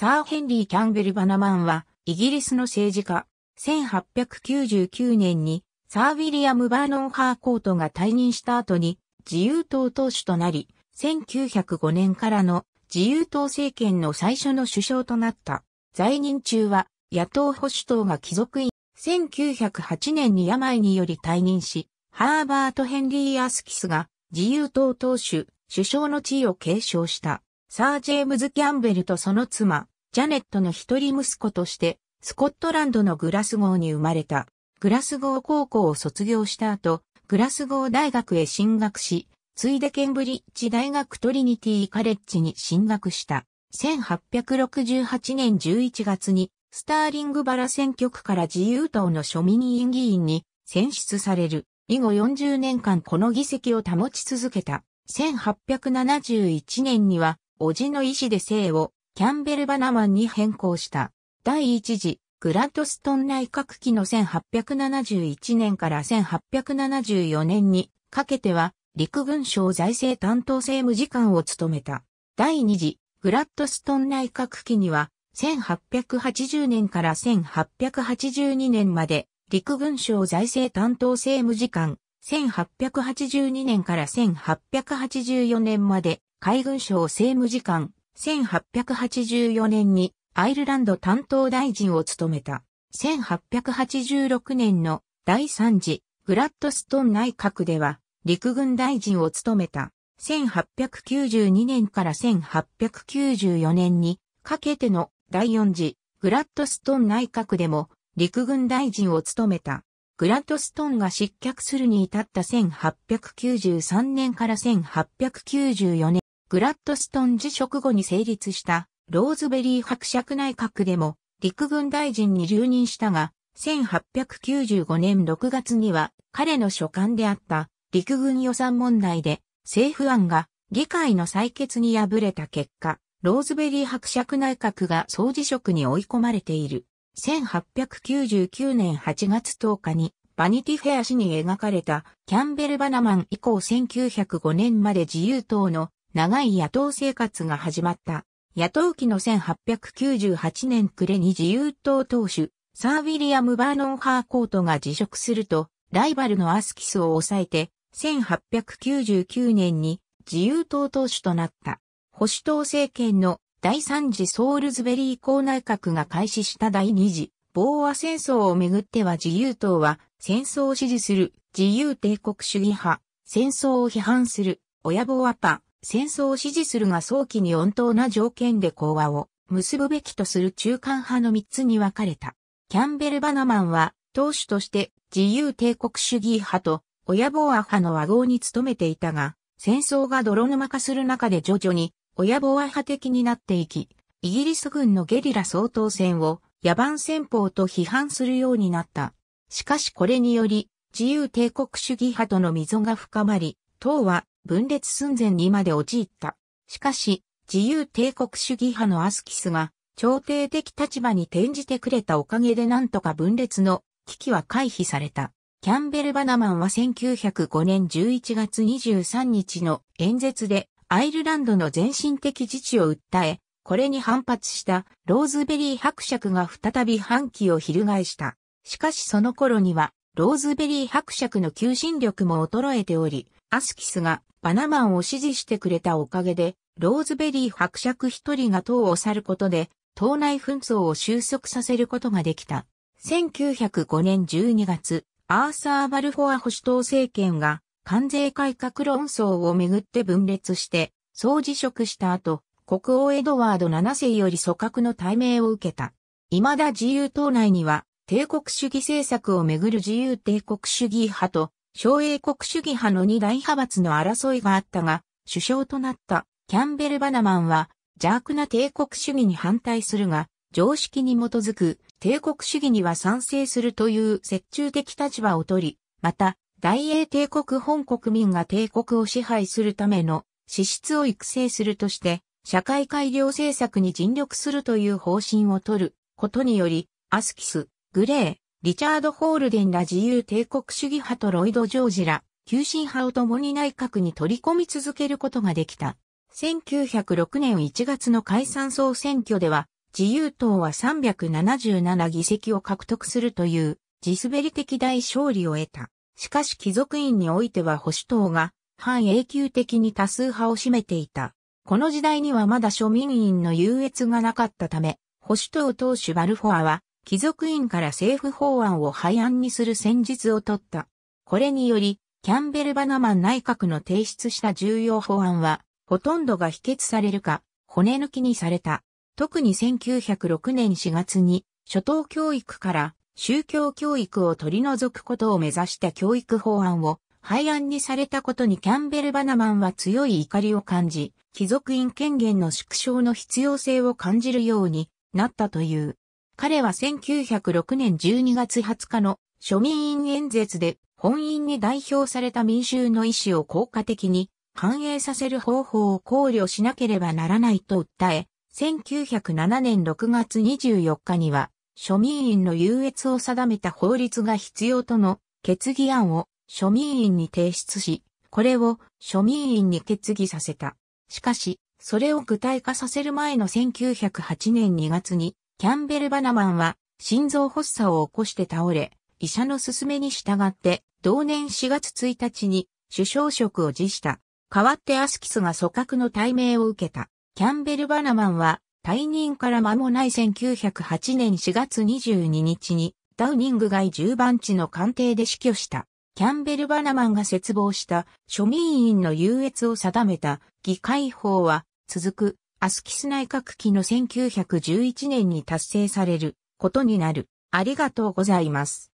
サー・ヘンリー・キャンベル・バナマンは、イギリスの政治家、1899年に、サー・ウィリアム・バーノン・ハーコートが退任した後に、自由党党首となり、1905年からの自由党政権の最初の首相となった。在任中は、野党保守党が帰属員、1908年に病により退任し、ハーバート・ヘンリー・アスキスが自由党党首、首相の地位を継承した。サー・ジェームズ・キャンベルとその妻、ジャネットの一人息子として、スコットランドのグラスゴーに生まれた。グラスゴー高校を卒業した後、グラスゴー大学へ進学し、ついでケンブリッジ大学トリニティカレッジに進学した。1868年11月に、スターリングバラ選挙区から自由党の庶民委員議員に選出される。以後40年間この議席を保ち続けた。1871年には叔父の意思で姓をキャンベル・バナマンに変更した。第一次、グラッドストン内閣期の1871年から1874年にかけては、陸軍省財政担当政務次官を務めた。第二次、グラッドストン内閣期には、1880年から1882年まで、陸軍省財政担当政務次官、1882年から1884年まで、海軍省政務次官、1884年にアイルランド担当大臣を務めた。1886年の第3次グラッドストン内閣では陸軍大臣を務めた。1892年から1894年にかけての第4次グラッドストン内閣でも陸軍大臣を務めた。グラッドストンが失脚するに至った1893年から1894年グラッドストン辞職後に成立したローズベリー伯爵内閣でも陸軍大臣に留任したが、1895年6月には彼の所管であった陸軍予算問題で政府案が議会の採決に敗れた結果、ローズベリー伯爵内閣が総辞職に追い込まれている。1899年8月10日にバニティフェア誌に描かれたキャンベル・バナマン以降1905年まで自由党の長い野党生活が始まった。野党期の1898年暮れに自由党党首、サー・ウィリアム・バーノン・ハーコートが辞職すると、ライバルのアスキスを抑えて、1899年に自由党党首となった。保守党政権の第三次ソールズベリー公内閣が開始した第二次、防和戦争をめぐっては自由党は戦争を支持する自由帝国主義派、戦争を批判する親ボアパ、戦争を支持するが早期に穏当な条件で講和を結ぶべきとする中間派の3つに分かれた。キャンベル・バナマンは党首として自由帝国主義派と親ボア派の和合に努めていたが、戦争が泥沼化する中で徐々に親ボア派的になっていき、イギリス軍のゲリラ総統戦を野蛮戦法と批判するようになった。しかしこれにより自由帝国主義派との溝が深まり、党は分裂寸前にまで陥った。しかし、自由帝国主義派のアスキスが、朝廷的立場に転じてくれたおかげでなんとか分裂の危機は回避された。キャンベル・バナマンは1905年11月23日の演説でアイルランドの全身的自治を訴え、これに反発したローズベリー伯爵が再び反旗を翻した。しかしその頃にはローズベリー伯爵の求心力も衰えており、アスキスがバナマンを支持してくれたおかげで、ローズベリー伯爵一人が党を去ることで、党内紛争を収束させることができた。1905年12月、アーサー・バルフォア保守党政権が関税改革論争をめぐって分裂して、総辞職した後、国王エドワード7世より組閣の対面を受けた。未だ自由党内には、帝国主義政策をめぐる自由帝国主義派と、小英国主義派の二大派閥の争いがあったが、首相となったキャンベル・バナマンは邪悪な帝国主義に反対するが、常識に基づく帝国主義には賛成するという折衷的立場をとり、また、大英帝国本国民が帝国を支配するための資質を育成するとして、社会改良政策に尽力するという方針をとることにより、アスキス、グレー、リチャード・ホールデンら自由帝国主義派とロイド・ジョージら、急進派を共に内閣に取り込み続けることができた。1906年1月の解散総選挙では、自由党は377議席を獲得するという、地滑り的大勝利を得た。しかし貴族院においては保守党が、半永久的に多数派を占めていた。この時代にはまだ庶民院の優越がなかったため、保守党党首バルフォアは、貴族院から政府法案を廃案にする戦術を取った。これにより、キャンベル・バナマン内閣の提出した重要法案は、ほとんどが否決されるか、骨抜きにされた。特に1906年4月に、初等教育から宗教教育を取り除くことを目指した教育法案を廃案にされたことにキャンベル・バナマンは強い怒りを感じ、貴族院権限の縮小の必要性を感じるようになったという。彼は1906年12月20日の庶民院演説で本院に代表された民衆の意思を効果的に反映させる方法を考慮しなければならないと訴え、1907年6月24日には庶民院の優越を定めた法律が必要との決議案を庶民院に提出し、これを庶民院に決議させた。しかし、それを具体化させる前の1908年2月に、キャンベル・バナマンは心臓発作を起こして倒れ、医者の勧めに従って同年4月1日に首相職を辞した。代わってアスキスが組閣の対面を受けた。キャンベル・バナマンは退任から間もない1908年4月22日にダウニング街10番地の官邸で死去した。キャンベル・バナマンが絶望した庶民員の優越を定めた議会法は続くアスキス内閣期の1911年に達成されることになる。ありがとうございます。